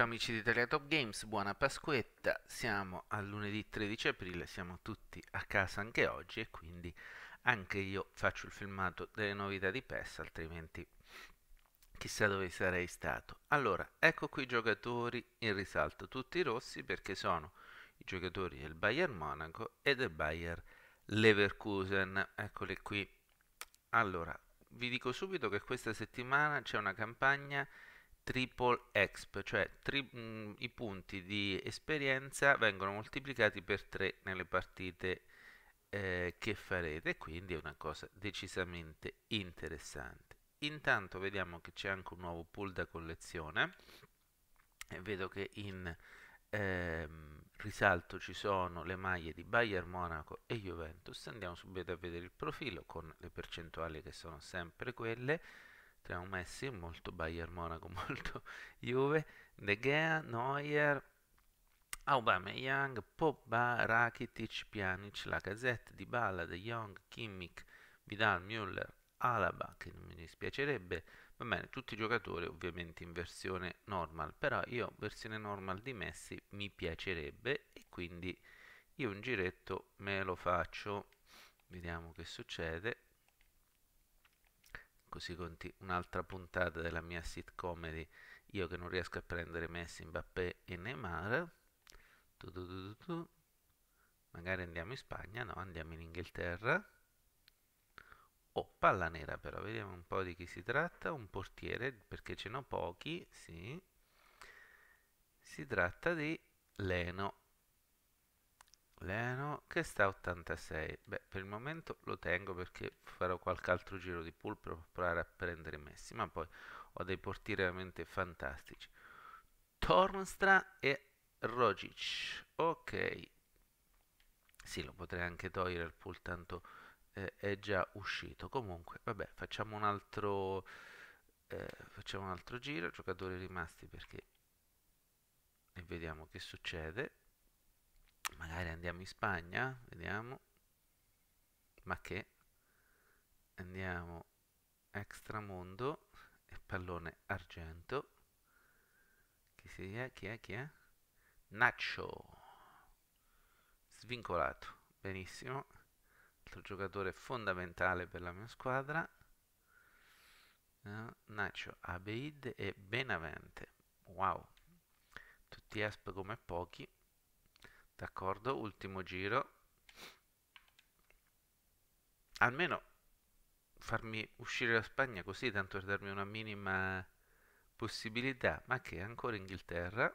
Ciao amici di Teletop Games, buona Pasquetta, siamo a lunedì 13 aprile, siamo tutti a casa anche oggi e quindi anche io faccio il filmato delle novità di PES, altrimenti chissà dove sarei stato. Allora, ecco qui i giocatori in risalto, tutti rossi perché sono i giocatori del Bayern Monaco e del Bayern Leverkusen, eccoli qui. Allora, vi dico subito che questa settimana c'è una campagna triple exp, cioè tri mh, mm, i punti di esperienza vengono moltiplicati per 3 nelle partite eh, che farete, quindi è una cosa decisamente interessante. Intanto vediamo che c'è anche un nuovo pool da collezione, e vedo che in ehm, risalto ci sono le maglie di Bayern Monaco e Juventus, andiamo subito a vedere il profilo con le percentuali che sono sempre quelle, abbiamo messi molto Bayern Monaco, molto Juve, De Gea, Neuer, Aubameyang, Pogba, Rakitic, Pjanic, Lacazette, Dybala, De Jong, Kimmich, Vidal, Müller, Alaba, che non mi dispiacerebbe, va bene, tutti i giocatori ovviamente in versione normal, però io versione normal di Messi mi piacerebbe e quindi io un giretto me lo faccio, vediamo che succede, così conti- un'altra puntata della mia sitcom di io che non riesco a prendere Messi, Mbappé e Neymar tu, tu, tu, magari andiamo in Spagna no andiamo in Inghilterra oh palla nera però vediamo un po' di chi si tratta un portiere perché ce n'ho pochi sì si tratta di Leno Leno che sta a 86 beh per il momento lo tengo perché farò qualche altro giro di pool per provare a prendere Messi ma poi ho dei portieri veramente fantastici Tornstra e Rogic ok sì lo potrei anche togliere il pool tanto eh, è già uscito comunque vabbè facciamo un altro eh, facciamo un altro giro giocatori rimasti perché e vediamo che succede magari andiamo in Spagna, vediamo, ma che, andiamo extramondo e pallone argento, chi si è, chi è, chi è? Nacho, svincolato, benissimo, altro giocatore fondamentale per la mia squadra, uh, Nacho, Abeid e Benavente, wow, tutti esp come pochi, d'accordo ultimo giro almeno farmi uscire la Spagna così tanto per darmi una minima possibilità ma che ancora Inghilterra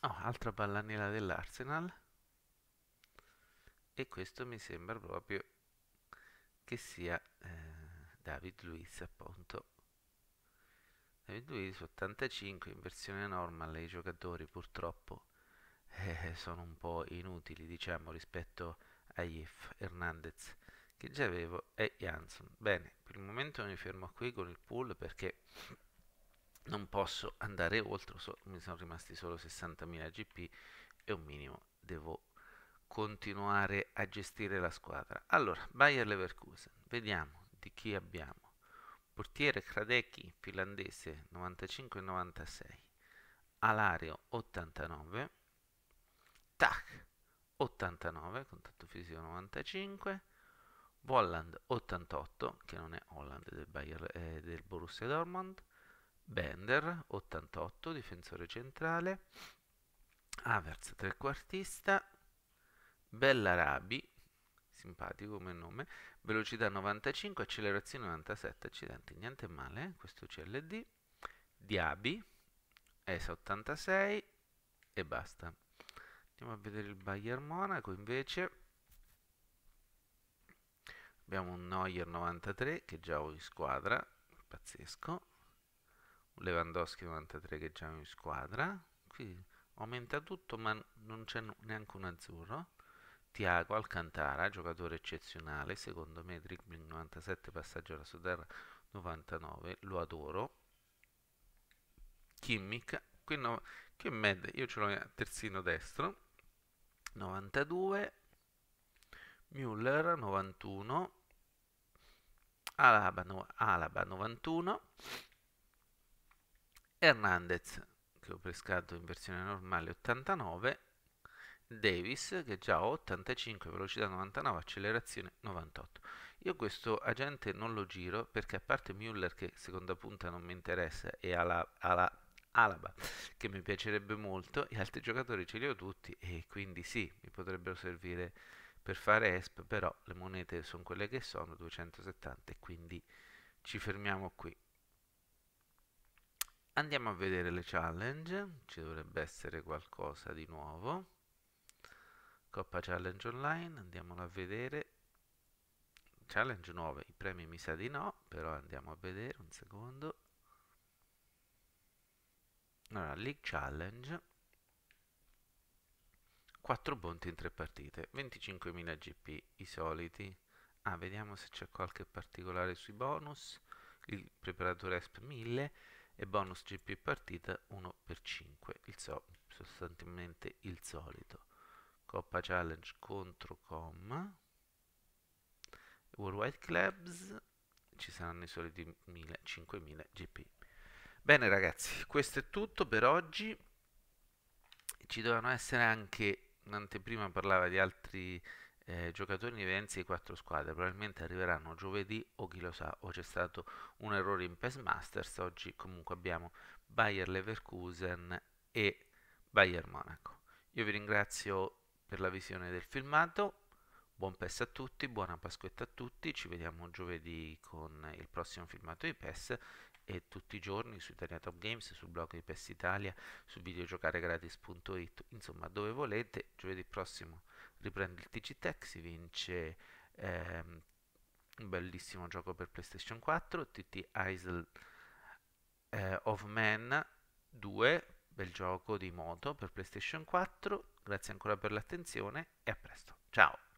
oh, altra pallanella dell'Arsenal e questo mi sembra proprio che sia eh, David Luiz appunto David Luiz 85 in versione normale i giocatori purtroppo eh, eh, sono un po' inutili diciamo rispetto a Yif, Hernandez che già avevo e Jansson. Bene, per il momento mi fermo qui con il pool perché non posso andare oltre, so, mi sono rimasti solo 60.000 GP e un minimo devo continuare a gestire la squadra. Allora, Bayer Leverkusen, vediamo di chi abbiamo. Portiere Kradecki, finlandese 95-96, Alario 89, Tac 89, contatto fisico 95, Volland 88, che non è Holland del, Bayer, eh, del Borussia Dortmund, Bender 88, difensore centrale, Avers trequartista, Bellarabi, simpatico come nome, velocità 95, accelerazione 97, accidenti, niente male, eh, questo CLD, Diabi, ESA 86 e basta. Andiamo a vedere il Bayern Monaco invece. Abbiamo un Neuer 93 che già ho in squadra, pazzesco. Un Lewandowski 93 che già ho in squadra. Qui aumenta tutto ma non c'è neanche un azzurro. Tiago Alcantara, giocatore eccezionale, secondo me dribbling 97, passaggio alla Sudarra 99, lo adoro. Kimmich, qui no, Kimmich, io ce l'ho a terzino destro, 92, Müller 91, Alaba, no, Alaba 91, Hernandez che ho pescato in versione normale 89, Davis che già ho 85, velocità 99, accelerazione 98. Io questo agente non lo giro perché a parte Müller che seconda punta non mi interessa e Alaba, Alaba Alaba, che mi piacerebbe molto, gli altri giocatori ce li ho tutti e quindi sì, mi potrebbero servire per fare ESP, però le monete sono quelle che sono, 270, e quindi ci fermiamo qui. Andiamo a vedere le challenge, ci dovrebbe essere qualcosa di nuovo. Coppa Challenge Online, andiamola a vedere. Challenge nuove, i premi mi sa di no, però andiamo a vedere un secondo. Allora, League Challenge, 4 bonti in 3 partite, 25.000 GP, i soliti. Ah, vediamo se c'è qualche particolare sui bonus. Il preparatore ESP 1000 e bonus GP partita 1x5, il so, sostanzialmente il solito. Coppa Challenge contro Com. Worldwide Clubs, ci saranno i soliti 1000, 5000 GP. Bene ragazzi, questo è tutto per oggi. Ci dovevano essere anche, un'anteprima parlava di altri eh, giocatori in evidenza di quattro squadre, probabilmente arriveranno giovedì o chi lo sa, o c'è stato un errore in PES Masters, oggi comunque abbiamo Bayer Leverkusen e Bayer Monaco. Io vi ringrazio per la visione del filmato Buon PES a tutti, buona Pasquetta a tutti, ci vediamo giovedì con il prossimo filmato di PES e tutti i giorni su Italia Top Games, sul blog di PES Italia, su videogiocaregratis.it, insomma dove volete, giovedì prossimo riprende il TG Tech, si vince ehm, un bellissimo gioco per PlayStation 4, TT Isle eh, of Man 2, bel gioco di moto per PlayStation 4, grazie ancora per l'attenzione e a presto, ciao!